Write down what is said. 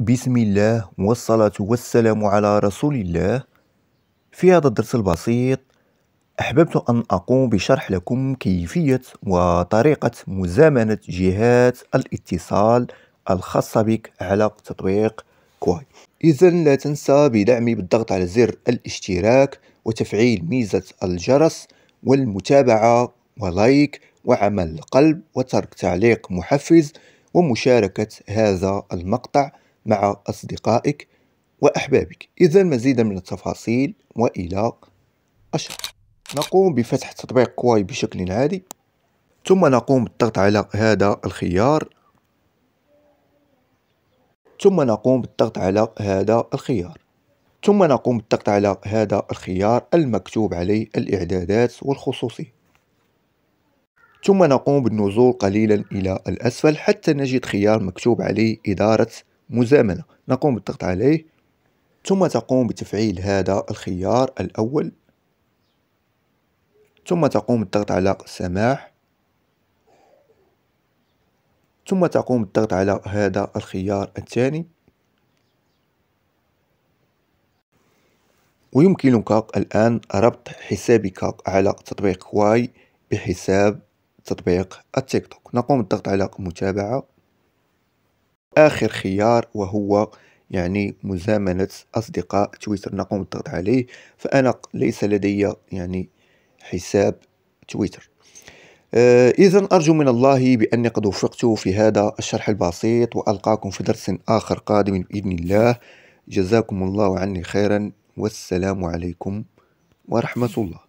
بسم الله والصلاة والسلام على رسول الله في هذا الدرس البسيط أحببت أن أقوم بشرح لكم كيفية وطريقة مزامنة جهات الاتصال الخاصة بك على تطبيق كواي إذا لا تنسى بدعمي بالضغط على زر الاشتراك وتفعيل ميزة الجرس والمتابعة ولايك وعمل قلب وترك تعليق محفز ومشاركة هذا المقطع مع أصدقائك وأحبابك إذا مزيدا من التفاصيل وإلى أشهر نقوم بفتح تطبيق كواي بشكل عادي ثم نقوم بالضغط على هذا الخيار ثم نقوم بالضغط على هذا الخيار ثم نقوم بالضغط على هذا الخيار المكتوب عليه الإعدادات والخصوصية ثم نقوم بالنزول قليلا إلى الأسفل حتى نجد خيار مكتوب عليه إدارة مزامنة نقوم بالضغط عليه ثم تقوم بتفعيل هذا الخيار الأول ثم تقوم بالضغط على سماح ثم تقوم بالضغط على هذا الخيار الثاني ويمكنك الآن ربط حسابك على تطبيق واي بحساب تطبيق التيك توك نقوم بالضغط على متابعة آخر خيار وهو يعني مزامنة أصدقاء تويتر نقوم بالضغط عليه فأنا ليس لدي يعني حساب تويتر آه إذا أرجو من الله بأني قد وفقت في هذا الشرح البسيط وألقاكم في درس آخر قادم بإذن الله جزاكم الله عني خيرا والسلام عليكم ورحمة الله